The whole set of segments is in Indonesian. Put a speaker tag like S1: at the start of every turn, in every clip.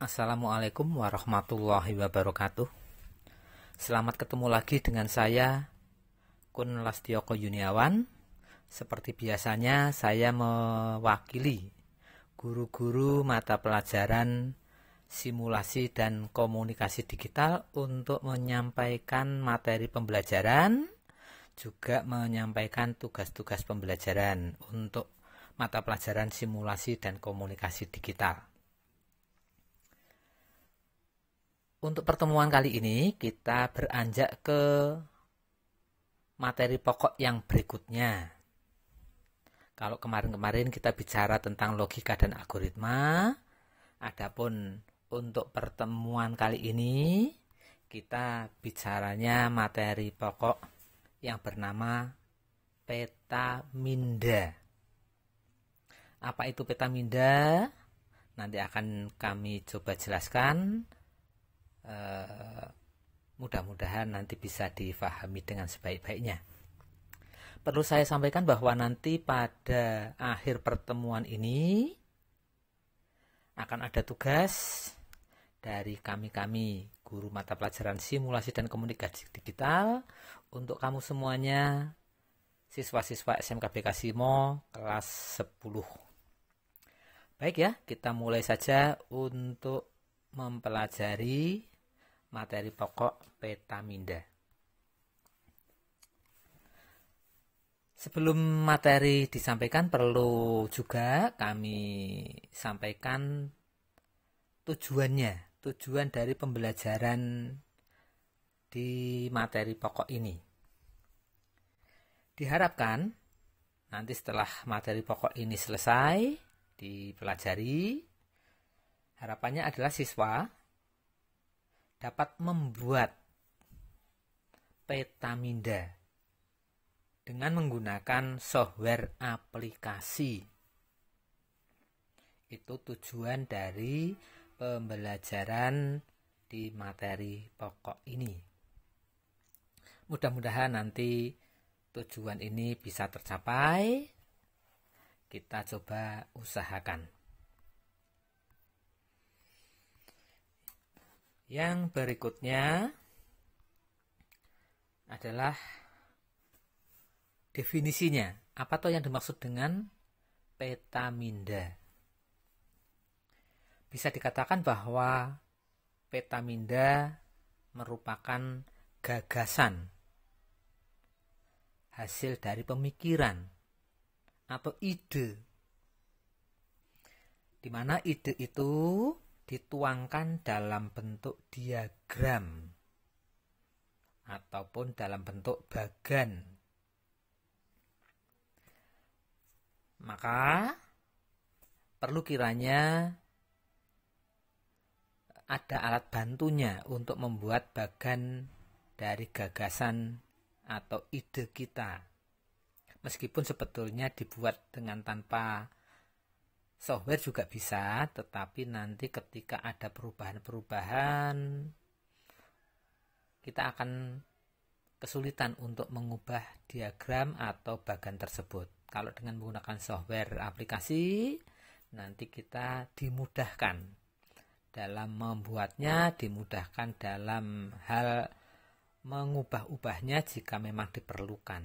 S1: Assalamualaikum warahmatullahi wabarakatuh Selamat ketemu lagi dengan saya Kun Lastioko Yuniawan Seperti biasanya saya mewakili guru-guru mata pelajaran simulasi dan komunikasi digital untuk menyampaikan materi pembelajaran juga menyampaikan tugas-tugas pembelajaran untuk mata pelajaran simulasi dan komunikasi digital. Untuk pertemuan kali ini kita beranjak ke materi pokok yang berikutnya. Kalau kemarin-kemarin kita bicara tentang logika dan algoritma, adapun untuk pertemuan kali ini kita bicaranya materi pokok yang bernama peta minda. Apa itu peta minda? Nanti akan kami coba jelaskan Eh, mudah-mudahan nanti bisa difahami dengan sebaik-baiknya. Perlu saya sampaikan bahwa nanti pada akhir pertemuan ini akan ada tugas dari kami-kami guru mata pelajaran simulasi dan komunikasi digital untuk kamu semuanya siswa-siswa smk SMKBK Simo kelas 10. Baik ya, kita mulai saja untuk mempelajari materi pokok petaminda. Sebelum materi disampaikan perlu juga kami sampaikan tujuannya, tujuan dari pembelajaran di materi pokok ini. Diharapkan nanti setelah materi pokok ini selesai dipelajari, harapannya adalah siswa dapat membuat peta minda dengan menggunakan software aplikasi. Itu tujuan dari pembelajaran di materi pokok ini. Mudah-mudahan nanti tujuan ini bisa tercapai. Kita coba usahakan. Yang berikutnya adalah definisinya. Apa toh yang dimaksud dengan peta minda? Bisa dikatakan bahwa peta minda merupakan gagasan hasil dari pemikiran atau ide. Di mana ide itu dituangkan dalam bentuk diagram ataupun dalam bentuk bagan. Maka perlu kiranya ada alat bantunya untuk membuat bagan dari gagasan atau ide kita. Meskipun sebetulnya dibuat dengan tanpa software juga bisa, tetapi nanti ketika ada perubahan-perubahan kita akan kesulitan untuk mengubah diagram atau bagan tersebut. Kalau dengan menggunakan software aplikasi, nanti kita dimudahkan dalam membuatnya, dimudahkan dalam hal mengubah-ubahnya jika memang diperlukan.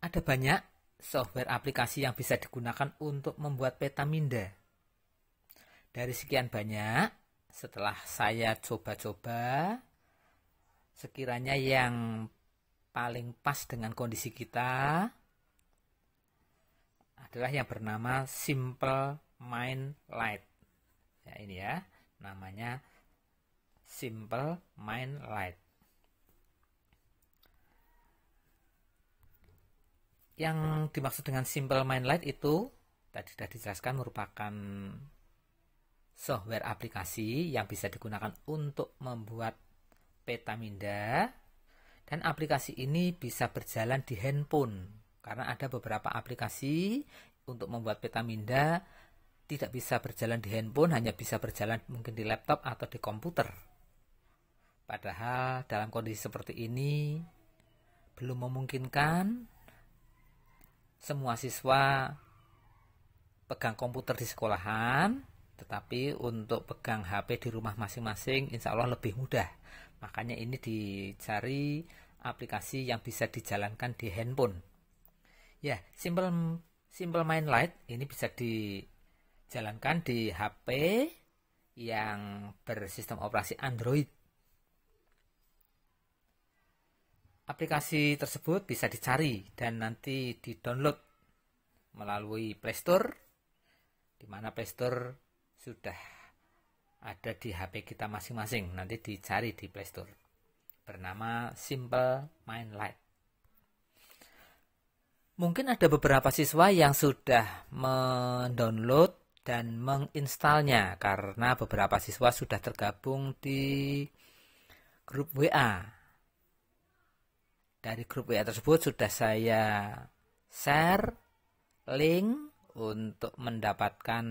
S1: Ada banyak software aplikasi yang bisa digunakan untuk membuat peta minda. Dari sekian banyak, setelah saya coba-coba, sekiranya yang paling pas dengan kondisi kita adalah yang bernama Simple Mind Light. Ya, ini ya, namanya Simple Mind Light. yang dimaksud dengan simple mind light itu tadi sudah dijelaskan merupakan software aplikasi yang bisa digunakan untuk membuat peta minda dan aplikasi ini bisa berjalan di handphone karena ada beberapa aplikasi untuk membuat peta minda tidak bisa berjalan di handphone hanya bisa berjalan mungkin di laptop atau di komputer padahal dalam kondisi seperti ini belum memungkinkan semua siswa pegang komputer di sekolahan, tetapi untuk pegang HP di rumah masing-masing insya Allah lebih mudah. Makanya ini dicari aplikasi yang bisa dijalankan di handphone. Ya, simple simple main light ini bisa dijalankan di HP yang bersistem operasi Android aplikasi tersebut bisa dicari dan nanti di-download melalui Play Store di mana Play Store sudah ada di HP kita masing-masing. Nanti dicari di Play Store. Bernama Simple Mind Light. Mungkin ada beberapa siswa yang sudah mendownload dan menginstalnya karena beberapa siswa sudah tergabung di grup WA dari grup WA tersebut sudah saya share link untuk mendapatkan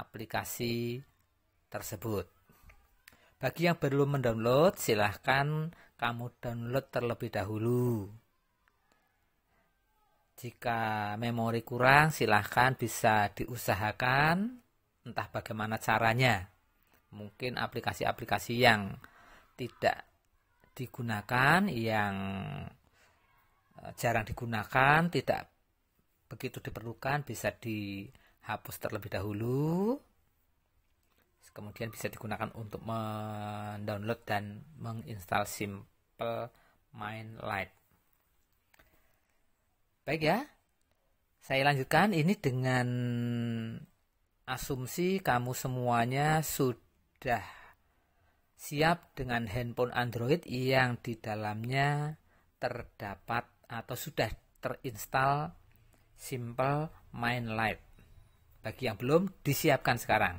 S1: aplikasi tersebut. Bagi yang belum mendownload, silahkan kamu download terlebih dahulu. Jika memori kurang, silahkan bisa diusahakan, entah bagaimana caranya. Mungkin aplikasi-aplikasi yang tidak digunakan, yang e, jarang digunakan, tidak begitu diperlukan bisa dihapus terlebih dahulu. Kemudian bisa digunakan untuk mendownload dan menginstal Simple Mind light Baik ya. Saya lanjutkan ini dengan asumsi kamu semuanya sudah siap dengan handphone Android yang di dalamnya terdapat atau sudah terinstall Simple Mind Live. Bagi yang belum disiapkan sekarang.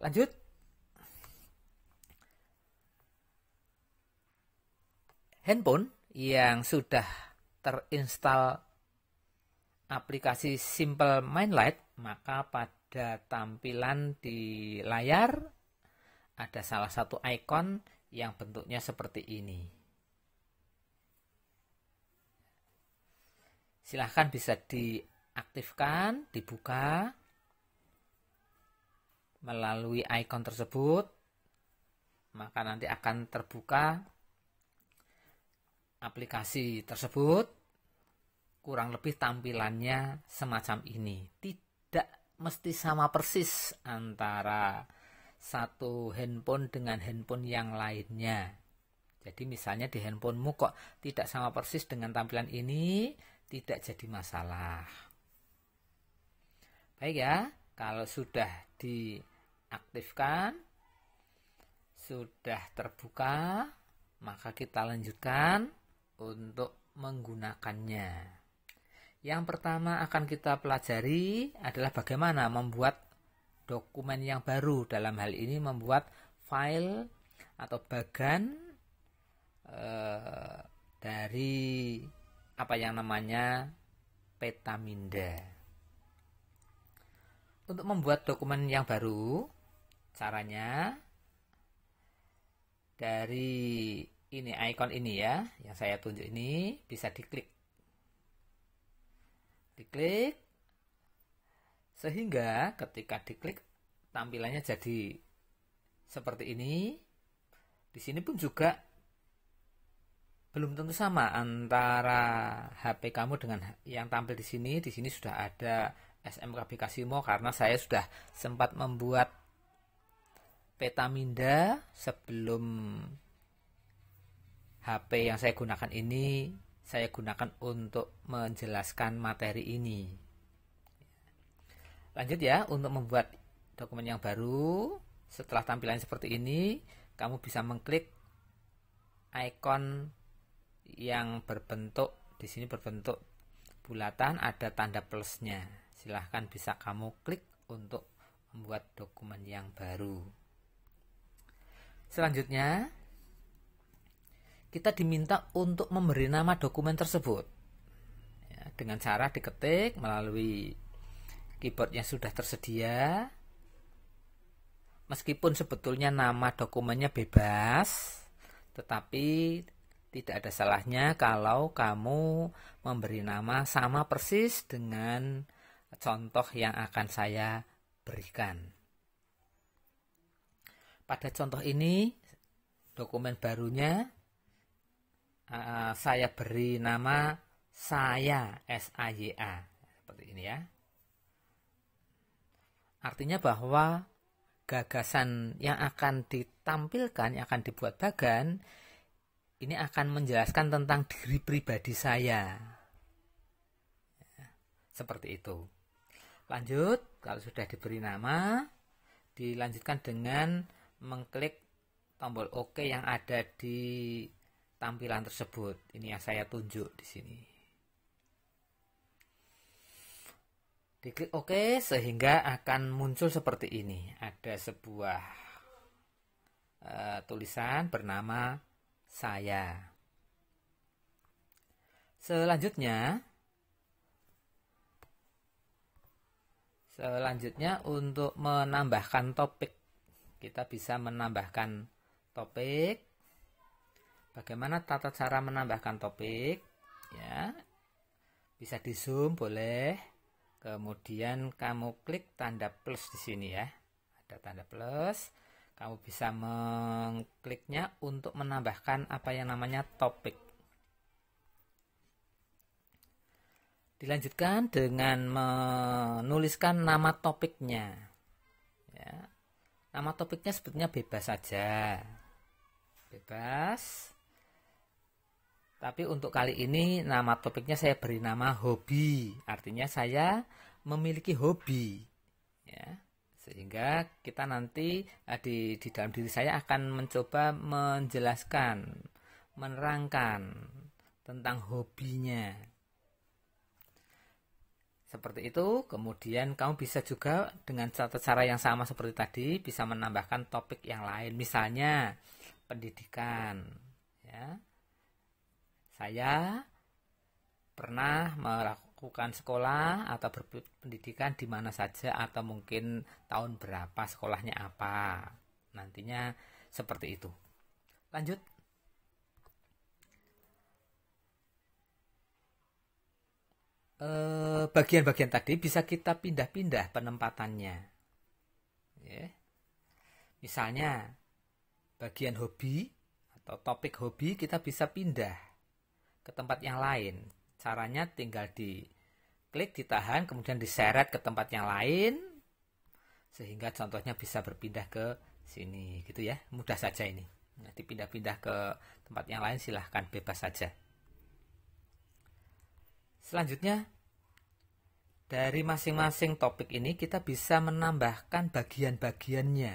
S1: Lanjut. Handphone yang sudah terinstall aplikasi Simple Mind Lite, maka pada tampilan di layar ada salah satu icon yang bentuknya seperti ini. Silahkan bisa diaktifkan, dibuka melalui icon tersebut. Maka nanti akan terbuka aplikasi tersebut. Kurang lebih tampilannya semacam ini. Tidak mesti sama persis antara satu handphone dengan handphone yang lainnya. Jadi misalnya di handphonemu kok tidak sama persis dengan tampilan ini, tidak jadi masalah. Baik ya, kalau sudah diaktifkan, sudah terbuka, maka kita lanjutkan untuk menggunakannya. Yang pertama akan kita pelajari adalah bagaimana membuat dokumen yang baru dalam hal ini membuat file atau bagan eh, dari apa yang namanya peta minda. Untuk membuat dokumen yang baru, caranya dari ini icon ini ya, yang saya tunjuk ini bisa diklik. Diklik sehingga ketika diklik tampilannya jadi seperti ini. Di sini pun juga belum tentu sama antara HP kamu dengan yang tampil di sini. Di sini sudah ada SMK Bikasimo karena saya sudah sempat membuat peta minda sebelum HP yang saya gunakan ini saya gunakan untuk menjelaskan materi ini. Lanjut ya, untuk membuat dokumen yang baru, setelah tampilan seperti ini, kamu bisa mengklik icon yang berbentuk di sini berbentuk bulatan ada tanda plusnya. Silahkan bisa kamu klik untuk membuat dokumen yang baru. Selanjutnya, kita diminta untuk memberi nama dokumen tersebut ya, dengan cara diketik melalui Keyboardnya sudah tersedia meskipun sebetulnya nama dokumennya bebas tetapi tidak ada salahnya kalau kamu memberi nama sama persis dengan contoh yang akan saya berikan pada contoh ini dokumen barunya eh, saya beri nama saya S A Y A seperti ini ya Artinya bahwa gagasan yang akan ditampilkan, yang akan dibuat Bagan, ini akan menjelaskan tentang diri pribadi saya. Ya, seperti itu. Lanjut, kalau sudah diberi nama, dilanjutkan dengan mengklik tombol OK yang ada di tampilan tersebut. Ini yang saya tunjuk di sini. Diklik okay, sehingga akan muncul seperti ini. Ada sebuah uh, tulisan bernama saya. Selanjutnya Selanjutnya untuk menambahkan topik kita bisa menambahkan topik bagaimana tata cara menambahkan topik ya bisa di zoom boleh Kemudian kamu klik tanda plus di sini ya. Ada tanda plus. Kamu bisa mengkliknya untuk menambahkan apa yang namanya topik. Dilanjutkan dengan menuliskan nama topiknya. Ya. Nama topiknya sebetulnya bebas saja. Bebas. Tapi untuk kali ini nama topiknya saya beri nama hobi. Artinya saya memiliki hobi. Ya. Sehingga kita nanti eh, di di dalam diri saya akan mencoba menjelaskan, menerangkan tentang hobinya. Seperti itu, kemudian kamu bisa juga dengan cara-cara yang sama seperti tadi bisa menambahkan topik yang lain, misalnya pendidikan, ya saya pernah melakukan sekolah atau berpendidikan di mana saja atau mungkin tahun berapa sekolahnya apa. Nantinya seperti itu. Lanjut. Eh, bagian-bagian tadi bisa kita pindah-pindah penempatannya. Ya. Misalnya bagian hobi atau topik hobi kita bisa pindah ke tempat yang lain. Caranya tinggal di klik ditahan kemudian diseret ke tempat yang lain sehingga contohnya bisa berpindah ke sini gitu ya. Mudah saja ini. Nanti pindah-pindah ke tempat yang lain silahkan bebas saja. Selanjutnya dari masing-masing topik ini kita bisa menambahkan bagian-bagiannya.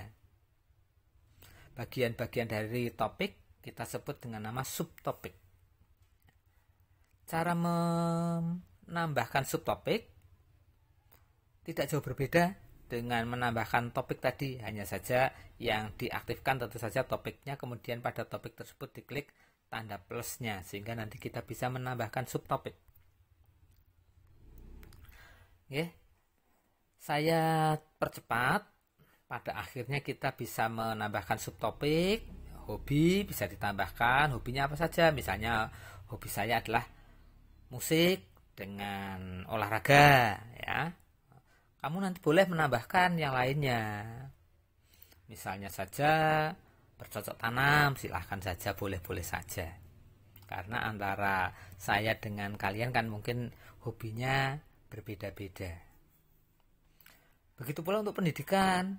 S1: Bagian-bagian dari topik kita sebut dengan nama subtopik. Cara menambahkan subtopik tidak jauh berbeda dengan menambahkan topik tadi, hanya saja yang diaktifkan tentu saja topiknya, kemudian pada topik tersebut diklik tanda plusnya, sehingga nanti kita bisa menambahkan subtopik. Oke, saya percepat. Pada akhirnya kita bisa menambahkan subtopik, hobi bisa ditambahkan, hobinya apa saja, misalnya hobi saya adalah musik dengan olahraga ya kamu nanti boleh menambahkan yang lainnya misalnya saja bercocok tanam silahkan saja boleh-boleh saja karena antara saya dengan kalian kan mungkin hobinya berbeda-beda begitu pula untuk pendidikan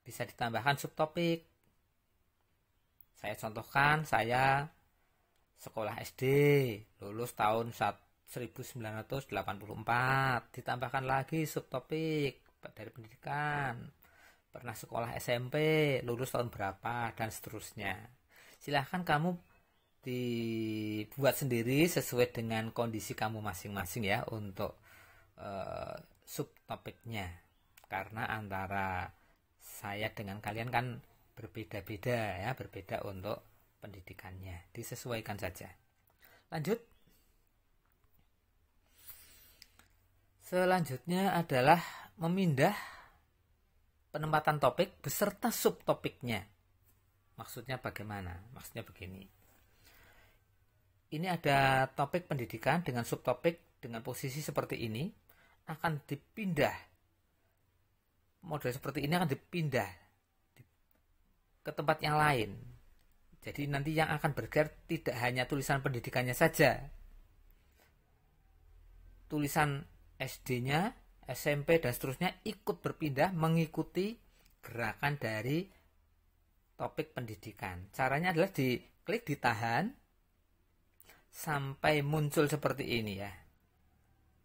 S1: bisa ditambahkan subtopik saya contohkan saya sekolah SD lulus tahun 1984 ditambahkan lagi subtopik dari pendidikan pernah sekolah SMP lulus tahun berapa dan seterusnya silahkan kamu dibuat sendiri sesuai dengan kondisi kamu masing-masing ya untuk uh, subtopiknya karena antara saya dengan kalian kan berbeda-beda ya berbeda untuk pendidikannya. Disesuaikan saja. Lanjut. Selanjutnya adalah memindah penempatan topik beserta subtopiknya. Maksudnya bagaimana? Maksudnya begini. Ini ada topik pendidikan dengan subtopik dengan posisi seperti ini akan dipindah. Model seperti ini akan dipindah ke tempat yang lain jadi nanti yang akan bergerak tidak hanya tulisan pendidikannya saja. Tulisan SD-nya, SMP dan seterusnya ikut berpindah mengikuti gerakan dari topik pendidikan. Caranya adalah di klik ditahan sampai muncul seperti ini ya.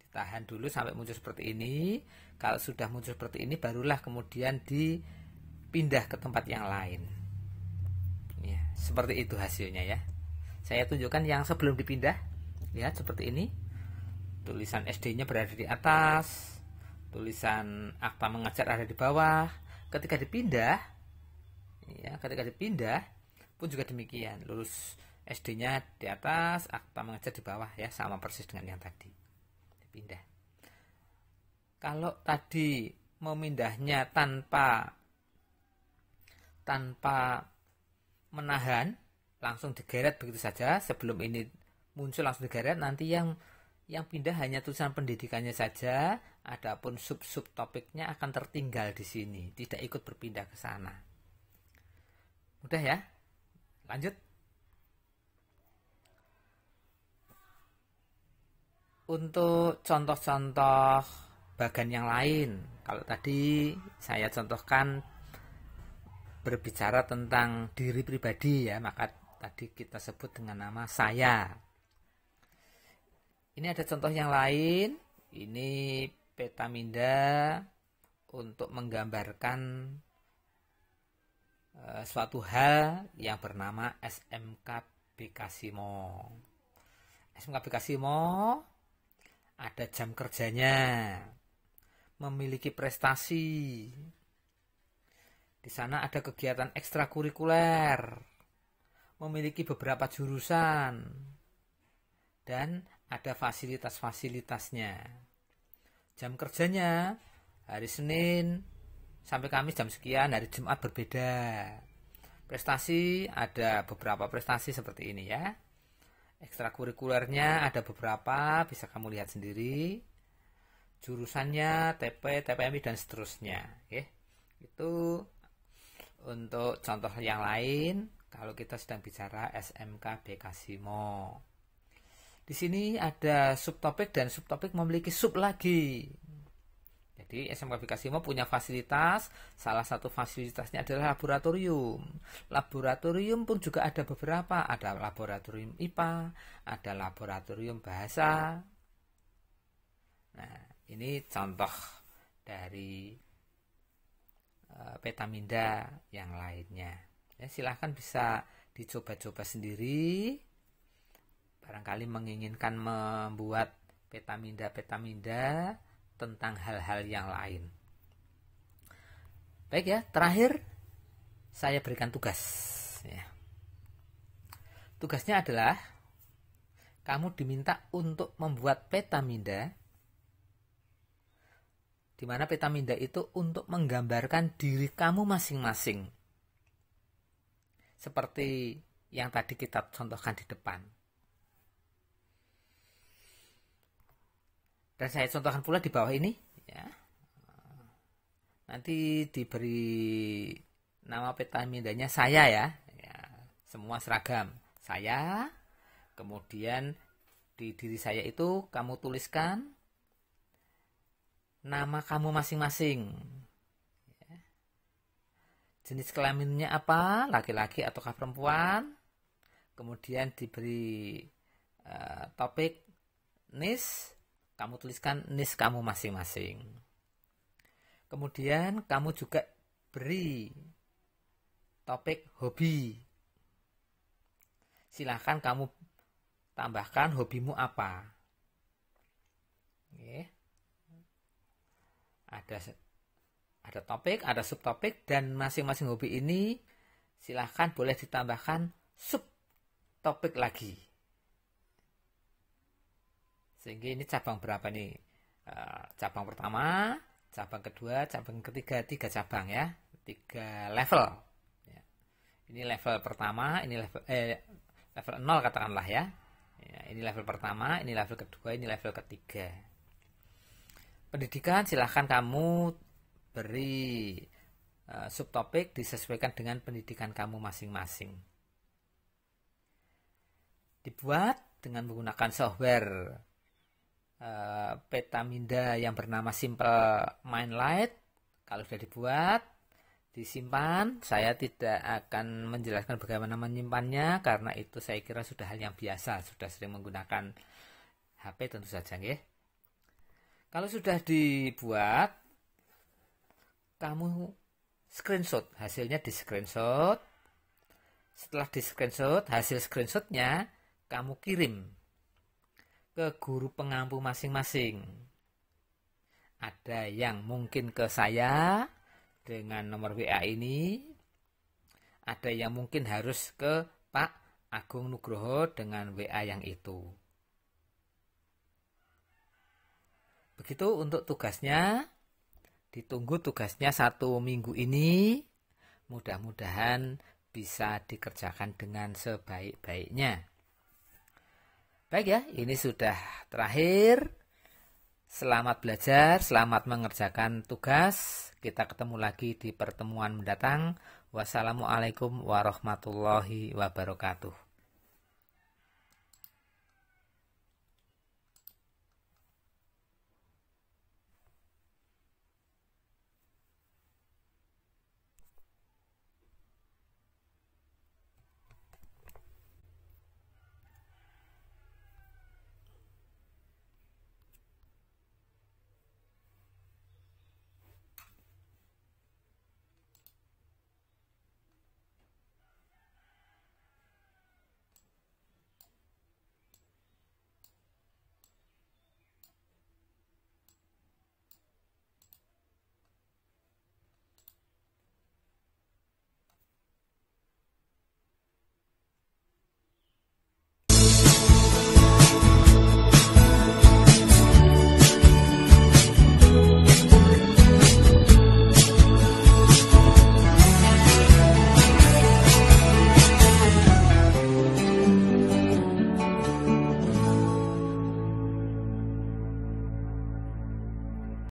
S1: Ditahan dulu sampai muncul seperti ini. Kalau sudah muncul seperti ini barulah kemudian dipindah ke tempat yang lain seperti itu hasilnya ya saya tunjukkan yang sebelum dipindah lihat seperti ini tulisan SD nya berada di atas tulisan akta mengajar ada di bawah ketika dipindah ya ketika dipindah pun juga demikian lulus SD nya di atas akta mengajar di bawah ya sama persis dengan yang tadi dipindah kalau tadi memindahnya tanpa tanpa menahan langsung digeret begitu saja sebelum ini muncul langsung digeret nanti yang yang pindah hanya tulisan pendidikannya saja adapun sub-sub topiknya akan tertinggal di sini tidak ikut berpindah ke sana mudah ya lanjut untuk contoh-contoh bagian yang lain kalau tadi saya contohkan berbicara tentang diri pribadi ya, maka tadi kita sebut dengan nama saya. Ini ada contoh yang lain. Ini peta minda untuk menggambarkan eh, suatu hal yang bernama SMK Simo. SMK Simo ada jam kerjanya, memiliki prestasi, di sana ada kegiatan ekstrakurikuler, memiliki beberapa jurusan, dan ada fasilitas-fasilitasnya. Jam kerjanya hari Senin sampai Kamis jam sekian, hari Jumat berbeda. Prestasi ada beberapa prestasi seperti ini ya. Ekstrakurikulernya ada beberapa, bisa kamu lihat sendiri. Jurusannya, TP, TPMI dan seterusnya, Oke. Itu untuk contoh yang lain, kalau kita sedang bicara SMK Bekasimo. Di sini ada subtopik dan subtopik memiliki sub lagi. Jadi SMK Bekasimo punya fasilitas, salah satu fasilitasnya adalah laboratorium. Laboratorium pun juga ada beberapa, ada laboratorium IPA, ada laboratorium bahasa. Nah, ini contoh dari Eh, petaminda yang lainnya. Ya, silahkan bisa dicoba-coba sendiri. Barangkali menginginkan membuat petaminda-petaminda tentang hal-hal yang lain. Baik ya, terakhir saya berikan tugas. Ya. Tugasnya adalah kamu diminta untuk membuat petaminda di mana peta minda itu untuk menggambarkan diri kamu masing-masing. Seperti yang tadi kita contohkan di depan. Dan saya contohkan pula di bawah ini. Ya. Nanti diberi nama peta mindanya saya ya. ya. Semua seragam. Saya, kemudian di diri saya itu kamu tuliskan nama kamu masing-masing. Ya. Jenis kelaminnya apa, laki-laki ataukah perempuan. Kemudian diberi uh, topik nis, kamu tuliskan nis kamu masing-masing. Kemudian kamu juga beri topik hobi. Silahkan kamu tambahkan hobimu apa. Okay ada ada topik, ada subtopik dan masing-masing hobi ini silahkan boleh ditambahkan subtopik lagi. Sehingga ini cabang berapa nih? Eh, cabang pertama, cabang kedua, cabang ketiga, tiga cabang ya, tiga level. Ya. Ini level pertama, ini level eh, level nol katakanlah ya. ya ini level pertama, ini level kedua, ini level ketiga pendidikan silahkan kamu beri e, subtopik disesuaikan dengan pendidikan kamu masing-masing dibuat dengan menggunakan software uh, e, minda yang bernama Simple Mind Light kalau sudah dibuat disimpan saya tidak akan menjelaskan bagaimana menyimpannya karena itu saya kira sudah hal yang biasa sudah sering menggunakan HP tentu saja nggih kalau sudah dibuat, kamu screenshot hasilnya di screenshot. Setelah di screenshot, hasil screenshotnya kamu kirim ke guru pengampu masing-masing. Ada yang mungkin ke saya dengan nomor WA ini, ada yang mungkin harus ke Pak Agung Nugroho dengan WA yang itu. itu untuk tugasnya. Ditunggu tugasnya satu minggu ini. Mudah-mudahan bisa dikerjakan dengan sebaik-baiknya. Baik ya, ini sudah terakhir. Selamat belajar, selamat mengerjakan tugas. Kita ketemu lagi di pertemuan mendatang. Wassalamualaikum warahmatullahi wabarakatuh.